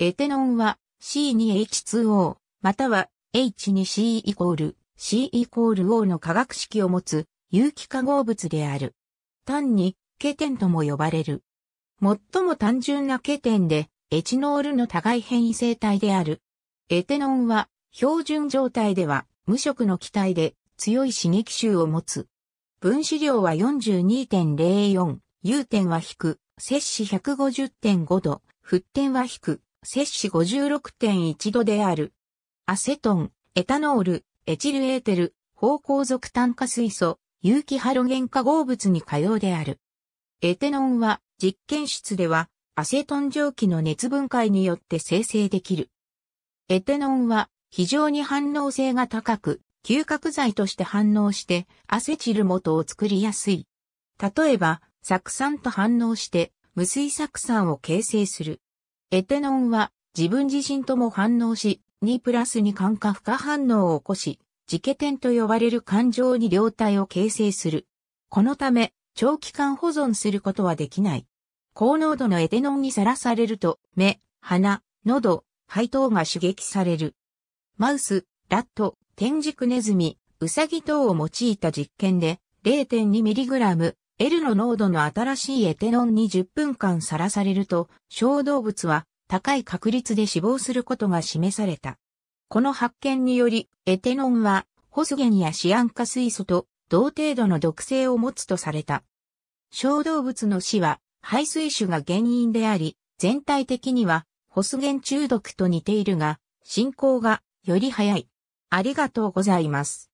エテノンは C2H2O または H2C イコール C イコール O の化学式を持つ有機化合物である。単にケテンとも呼ばれる。最も単純なケテンでエチノールの互い変異性体である。エテノンは標準状態では無色の気体で強い刺激臭を持つ。分子量は42.04、融点は低、摂氏150.5度、沸点は低、摂氏56.1度である。アセトン、エタノール、エチルエーテル、芳香属炭化水素、有機ハロゲン化合物に可用である。エテノンは実験室ではアセトン蒸気の熱分解によって生成できる。エテノンは非常に反応性が高く、嗅覚剤として反応してアセチル元を作りやすい。例えば、酢酸と反応して無水酢酸を形成する。エテノンは自分自身とも反応し、2プラスに感化不可反応を起こし、自家点と呼ばれる感情に両体を形成する。このため、長期間保存することはできない。高濃度のエテノンにさらされると、目、鼻、喉、肺等が刺激される。マウス、ラット、天竺ネズミ、ウサギ等を用いた実験で 0.2mg L の濃度の新しいエテノンに10分間さらされると、小動物は高い確率で死亡することが示された。この発見により、エテノンは、ホスゲンやシアン化水素と同程度の毒性を持つとされた。小動物の死は、排水種が原因であり、全体的には、ホスゲン中毒と似ているが、進行がより早い。ありがとうございます。